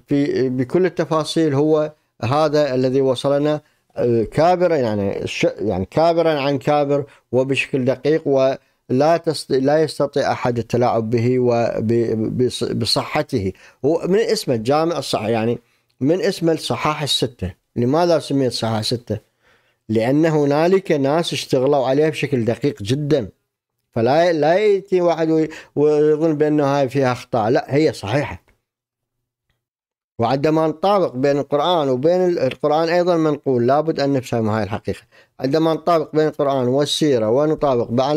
في بكل التفاصيل هو هذا الذي وصلنا كابرا يعني يعني كابرا عن كابر وبشكل دقيق ولا تست... لا يستطيع احد التلاعب به وبصحته وب... من اسمه جامع الصح يعني من اسمه الصحاح السته لماذا سميت صحاح السته؟ لان هنالك ناس اشتغلوا عليها بشكل دقيق جدا فلا لا ياتي واحد ويظن بانه هاي فيها اخطاء لا هي صحيحه وعندما نطابق بين القرآن وبين القرآن أيضا منقول لابد أن نفهم هاي الحقيقة عندما نطابق بين القرآن والسيرة ونطابق مع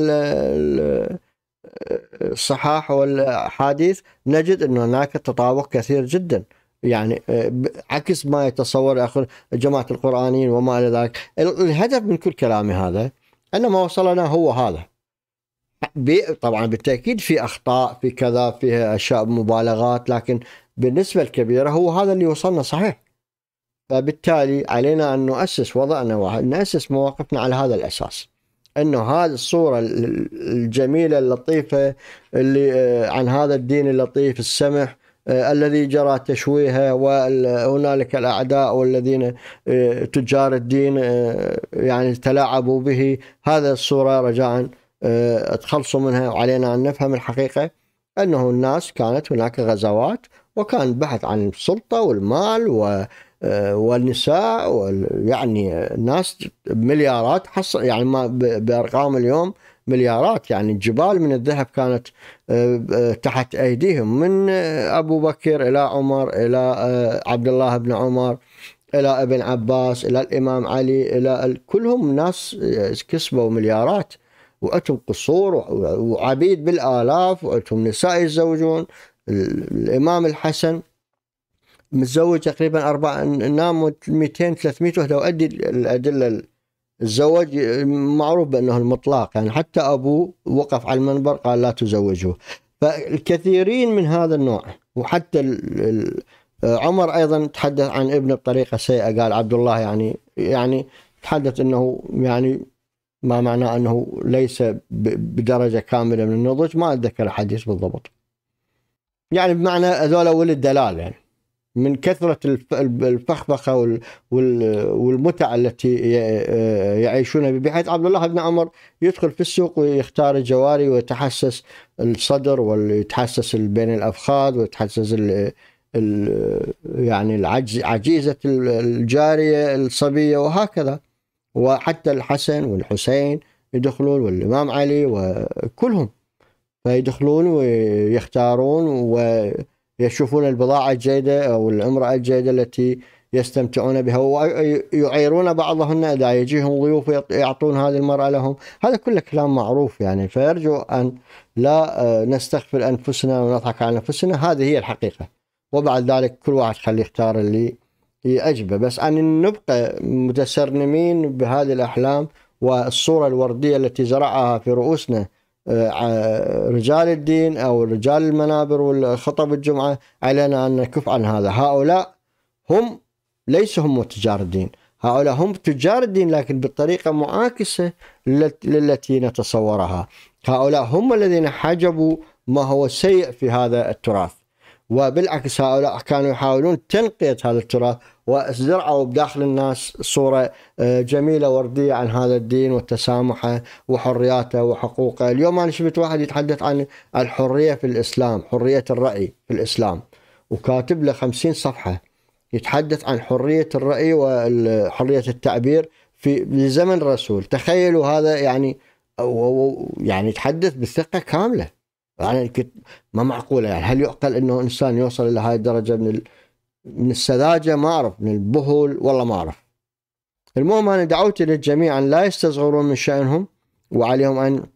الصحاح والأحاديث نجد أن هناك تطابق كثير جدا يعني آه، عكس ما يتصور أخر جماعة القرآنيين وما إلى ذلك الهدف من كل كلامي هذا أن ما وصلنا هو هذا طبعا بالتاكيد في اخطاء في كذا في اشياء مبالغات لكن بالنسبه الكبيره هو هذا اللي وصلنا صحيح فبالتالي علينا ان نؤسس وضعنا نؤسس مواقفنا على هذا الاساس انه هذه الصوره الجميله اللطيفه اللي آه، عن هذا الدين اللطيف السمح آه، الذي جرى تشويهه وهنالك الاعداء والذين آه، تجار الدين يعني تلاعبوا به هذا الصوره رجاء آه، تخلصوا منها وعلينا أن نفهم الحقيقة أنه الناس كانت هناك غزوات وكان بحث عن السلطة والمال و آه، والنساء يعني ناس مليارات حصل يعني ما بارقام اليوم مليارات يعني جبال من الذهب كانت آه، تحت ايديهم من ابو بكر الى عمر الى عبد الله بن عمر الى ابن عباس الى الامام علي الى كلهم ناس كسبوا مليارات وعندهم قصور وعبيد بالآلاف وعندهم نساء يتزوجون الإمام الحسن متزوج تقريبا أربع نام 200 300 وحده وأدي الأدلة الزواج معروف بأنه المطلق يعني حتى أبوه وقف على المنبر قال لا تزوجوه فالكثيرين من هذا النوع وحتى عمر ايضا تحدث عن ابنه بطريقه سيئه قال عبد الله يعني يعني تحدث انه يعني ما معناه انه ليس بدرجه كامله من النضج ما اتذكر الحديث بالضبط يعني بمعنى هذول ولد دلال يعني من كثرة الفخفخة والمتع التي يعيشون بحيث عبد الله بن عمر يدخل في السوق ويختار الجواري ويتحسس الصدر ويتحسس بين الأفخاذ ويتحسس الـ الـ يعني العجز عجيزة الجارية الصبية وهكذا وحتى الحسن والحسين يدخلون والإمام علي وكلهم فيدخلون ويختارون ويشوفون البضاعة الجيدة أو الامرأة الجيدة التي يستمتعون بها ويعيرون بعضهن إذا يجيهم ضيوف يعطون هذه المرأة لهم هذا كله كلام معروف يعني فيرجو أن لا نستغفر أنفسنا ونضحك على أنفسنا هذه هي الحقيقة وبعد ذلك كل واحد خليه يختار اللي أجبة بس أن نبقى متسرنمين بهذه الأحلام والصورة الوردية التي زرعها في رؤوسنا آه، رجال الدين أو رجال المنابر والخطب الجمعة علينا أن نكف عن هذا هؤلاء هم ليس هم تجار الدين هؤلاء هم تجار الدين لكن بالطريقة معاكسة للتي نتصورها هؤلاء هم الذين حجبوا ما هو سيء في هذا التراث وبالعكس هؤلاء كانوا يحاولون تنقية هذا التراث وزرعوا بداخل الناس صورة آه، جميلة وردية عن هذا الدين وتسامحه وحرياته وحقوقه اليوم أنا شفت واحد يتحدث عن الحرية في الإسلام حرية الرأي في الإسلام وكاتب له خمسين صفحة يتحدث عن حرية الرأي وحرية التعبير في زمن الرسول تخيلوا هذا يعني يعني يتحدث بثقة كاملة يعني كنت ما معقوله يعني هل يعقل انه انسان يوصل الى هاي الدرجه من من السذاجه ما اعرف من البهل والله ما اعرف المهم انا دعوت للجميع ان لا يستصغرون من شانهم وعليهم ان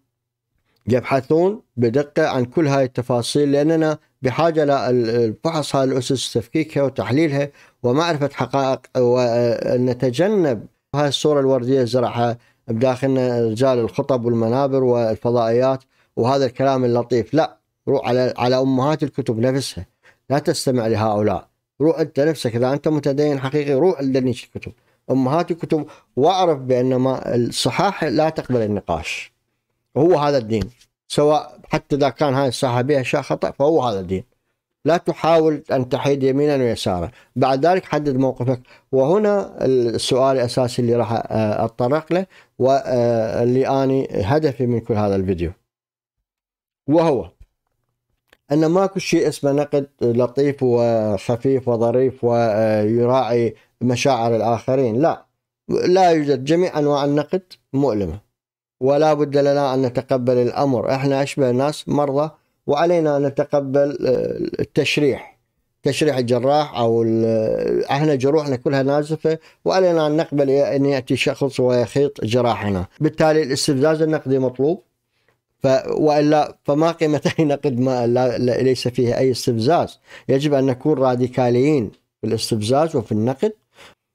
يبحثون بدقه عن كل هاي التفاصيل لاننا بحاجه للفحص هاي الاسس تفكيكها وتحليلها ومعرفه حقائق ونتجنب هاي الصوره الورديه الزرعها بداخلنا رجال الخطب والمنابر والفضائيات وهذا الكلام اللطيف لا روح على على امهات الكتب نفسها لا تستمع لهؤلاء روح انت نفسك اذا انت متدين حقيقي روح لدنيش الكتب امهات الكتب واعرف بان ما الصحاح لا تقبل النقاش هو هذا الدين سواء حتى اذا كان هاي الصحاح بها اشياء خطا فهو هذا الدين لا تحاول ان تحيد يمينا ويسارا بعد ذلك حدد موقفك وهنا السؤال الاساسي اللي راح اتطرق له واللي اني هدفي من كل هذا الفيديو وهو أن ماكو شيء اسمه نقد لطيف وخفيف وظريف ويراعي مشاعر الآخرين لا لا يوجد جميع أنواع النقد مؤلمة ولا بد لنا أن نتقبل الأمر إحنا أشبه الناس مرضى وعلينا أن نتقبل التشريح تشريح الجراح أو إحنا جروحنا كلها نازفة وعلينا أن نقبل أن يأتي شخص ويخيط جراحنا بالتالي الاستفزاز النقدي مطلوب ف والا فما قيمة أي نقد ما لا ليس فيه أي استفزاز يجب أن نكون راديكاليين في الاستفزاز وفي النقد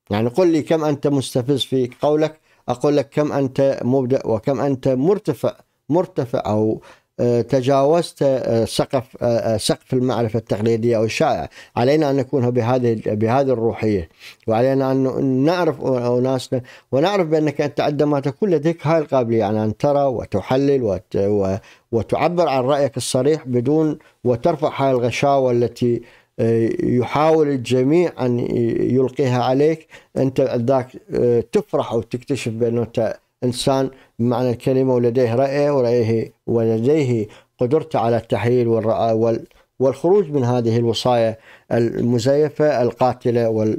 يعني قل لي كم أنت مستفز في قولك أقول لك كم أنت مبدع وكم أنت مرتفع مرتفع أو تجاوزت آه، سقف آه، آه، سقف المعرفه التقليديه او الشائعه، علينا ان نكون بهذه بهذه الروحيه، وعلينا ان نعرف اناسنا ونعرف بانك انت عندما تكون لديك هاي القابليه يعني ان ترى وتحلل وتعبر عن رايك الصريح بدون وترفع هاي الغشاوه التي يحاول الجميع ان يلقيها عليك، انت ذاك تفرح وتكتشف بانه انت إنسان بمعنى الكلمة ولديه رأي ولديه ولديه قدرته على التحليل والرأى والخروج من هذه الوصايا المزيفة القاتلة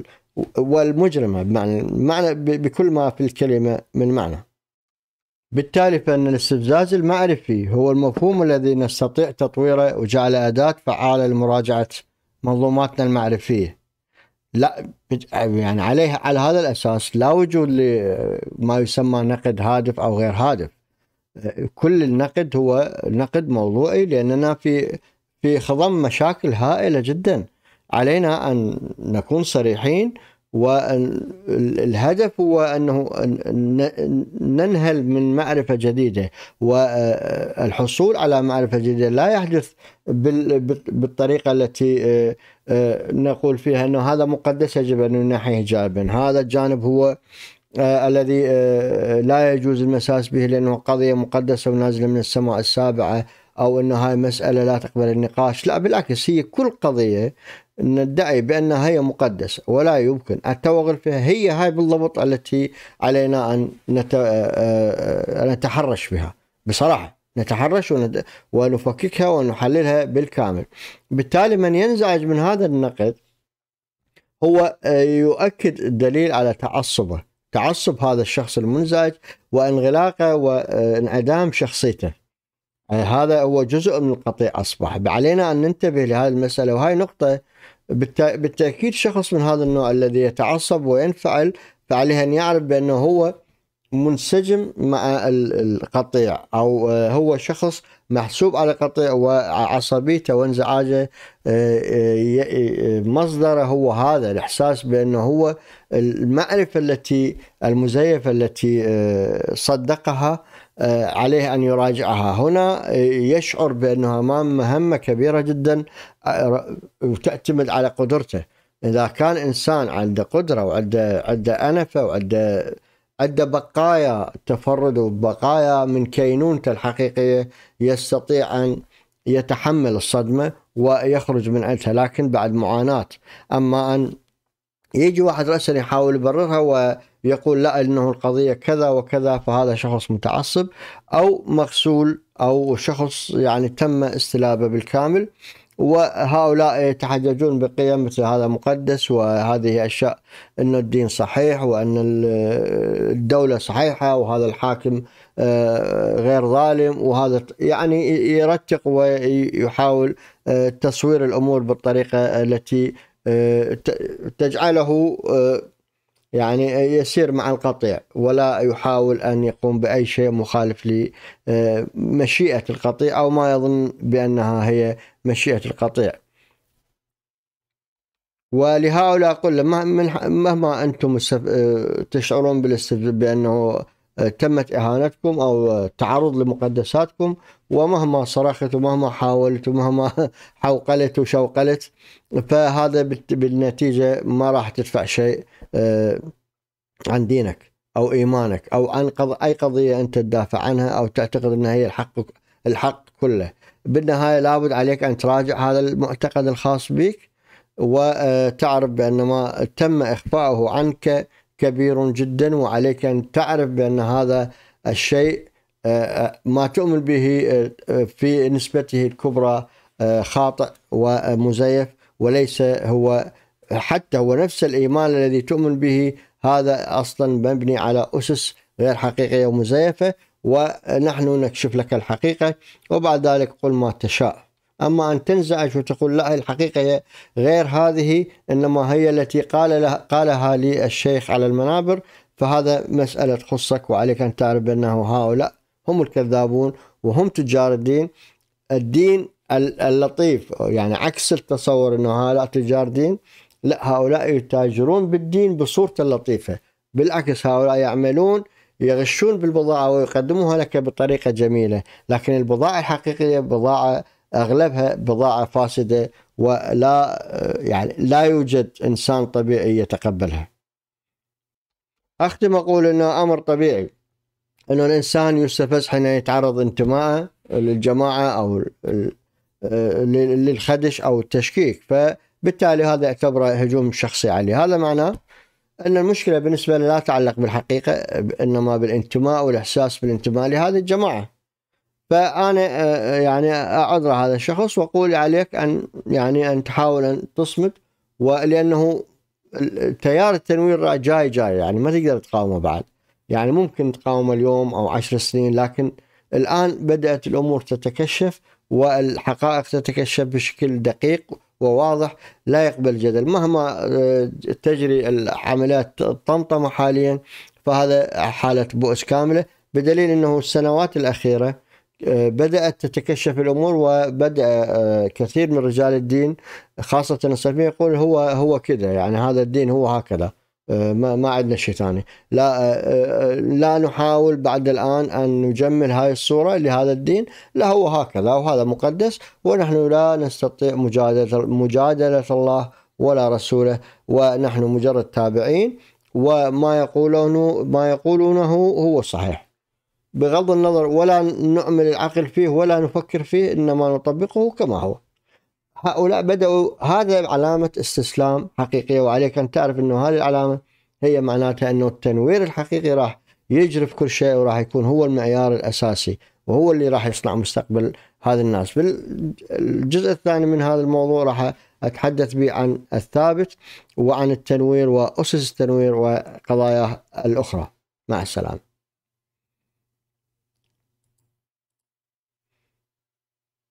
والمجرمة بمعنى معنى بكل ما في الكلمة من معنى بالتالي فإن الاستفزاز المعرفي هو المفهوم الذي نستطيع تطويره وجعله أداة فعالة لمراجعة منظوماتنا المعرفية لا يعني عليها على هذا الاساس لا وجود لما يسمى نقد هادف او غير هادف كل النقد هو نقد موضوعي لاننا في في خضم مشاكل هائله جدا علينا ان نكون صريحين والهدف هو انه ننهل من معرفه جديده والحصول على معرفه جديده لا يحدث بالطريقه التي آه، نقول فيها أنه هذا مقدس يجب أن نحيه جانبا هذا الجانب هو آه، الذي آه، لا يجوز المساس به لأنه قضية مقدسة ونازلة من السماء السابعة أو أن هاي مسألة لا تقبل النقاش لا بالعكس هي كل قضية ندعي بأنها هي مقدسة ولا يمكن التوغل فيها هي هاي بالضبط التي علينا أن نتحرش بها بصراحة نتحرش ونفككها ونحللها بالكامل بالتالي من ينزعج من هذا النقد هو آه، يؤكد الدليل على تعصبه تعصب هذا الشخص المنزعج وانغلاقه وانعدام شخصيته آه، هذا هو جزء من القطيع أصبح علينا أن ننتبه لهذه المسألة وهي نقطة بالتأكيد شخص من هذا النوع الذي يتعصب وينفعل فعليه أن يعرف بأنه هو منسجم مع القطيع او آه، هو شخص محسوب على القطيع وعصبيته وانزعاجه آه، آه، مصدره هو هذا الاحساس بانه هو المعرفه التي المزيفه التي صدقها عليه ان يراجعها، هنا يشعر بانه امام مهمه كبيره جدا وتعتمد على قدرته، اذا كان انسان عنده قدره وعنده عنده انفه وعنده أدى بقايا تفرد وبقايا من كينونته الحقيقية يستطيع أن يتحمل الصدمة ويخرج من عندها لكن بعد معاناة أما أن يجي واحد رأسا يحاول يبررها ويقول لا أنه القضية كذا وكذا فهذا شخص متعصب أو مغسول أو شخص يعني تم استلابه بالكامل وهؤلاء يتحججون بقيم مثل هذا مقدس وهذه أشياء أن الدين صحيح وأن الدولة صحيحة وهذا الحاكم آه، غير ظالم وهذا يعني يرتق ويحاول آه، تصوير الأمور بالطريقة التي آه، تجعله يعني يسير مع القطيع ولا يحاول أن يقوم بأي شيء مخالف لمشيئة القطيع أو ما يظن بأنها هي مشيئة القطيع ولهؤلاء أقول مهما أنتم آه، تشعرون بأنه آه، تمت إهانتكم أو آه، تعرض لمقدساتكم ومهما صرخت ومهما حاولت ومهما [laughs] حوقلت وشوقلت فهذا بالنتيجة ما راح تدفع شيء عن دينك أو إيمانك أو عن أي قضية أنت تدافع عنها أو تعتقد أنها هي الحق الحق كله بالنهايه لابد عليك ان تراجع هذا المعتقد الخاص بك وتعرف بان ما تم اخفاؤه عنك كبير جدا وعليك ان تعرف بان هذا الشيء ما تؤمن به في نسبته الكبرى خاطئ ومزيف وليس هو حتى هو نفس الايمان الذي تؤمن به هذا اصلا مبني على اسس غير حقيقيه ومزيفه ونحن نكشف لك الحقيقة وبعد ذلك قل ما تشاء أما أن تنزعج وتقول لا الحقيقة غير هذه إنما هي التي قال لها قالها لي الشيخ على المنابر فهذا مسألة خصك وعليك أن تعرف أنه هؤلاء هم الكذابون وهم تجار الدين الدين اللطيف يعني عكس التصور أنه هؤلاء تجار دين لا هؤلاء يتاجرون بالدين بصورته اللطيفة بالعكس هؤلاء يعملون يغشون بالبضاعة ويقدموها لك بطريقة جميلة لكن البضاعة الحقيقية بضاعة أغلبها بضاعة فاسدة ولا يعني لا يوجد إنسان طبيعي يتقبلها أختم أقول أنه أمر طبيعي أنه الإنسان يستفز حين يتعرض انتماءه للجماعة أو للخدش أو التشكيك فبالتالي هذا اعتبره هجوم شخصي عليه هذا معناه ان المشكله بالنسبه لي لا تتعلق بالحقيقه انما بالانتماء والاحساس بالانتماء لهذه الجماعه فانا آه، آه، يعني اعذر هذا الشخص واقول عليك ان يعني ان تحاول ان تصمد ولانه تيار التنوير جاي جاي يعني ما تقدر تقاومه بعد يعني ممكن تقاومه اليوم او عشر سنين لكن الان بدات الامور تتكشف والحقائق تتكشف بشكل دقيق وواضح لا يقبل جدل مهما آه، تجري العمليات طمطمة حاليا فهذا حالة بؤس كاملة بدليل أنه السنوات الأخيرة آه، بدأت تتكشف الأمور وبدأ آه، كثير من رجال الدين خاصة السلفيين يقول هو هو كذا يعني هذا الدين هو هكذا آه، ما ما عندنا شيء ثاني لا آه، آه، لا نحاول بعد الان ان نجمل هاي الصوره لهذا الدين لا هو هكذا وهذا مقدس ونحن لا نستطيع مجادله مجادله الله ولا رسوله ونحن مجرد تابعين وما يقولونه ما يقولونه هو صحيح بغض النظر ولا نعمل العقل فيه ولا نفكر فيه انما نطبقه كما هو هؤلاء بدأوا هذا علامة استسلام حقيقية وعليك أن تعرف أنه هذه العلامة هي معناتها أنه التنوير الحقيقي راح يجرف كل شيء وراح يكون هو المعيار الأساسي وهو اللي راح يصنع مستقبل هذا الناس بالجزء الثاني من هذا الموضوع راح أتحدث به عن الثابت وعن التنوير وأسس التنوير وقضاياه الأخرى مع السلامة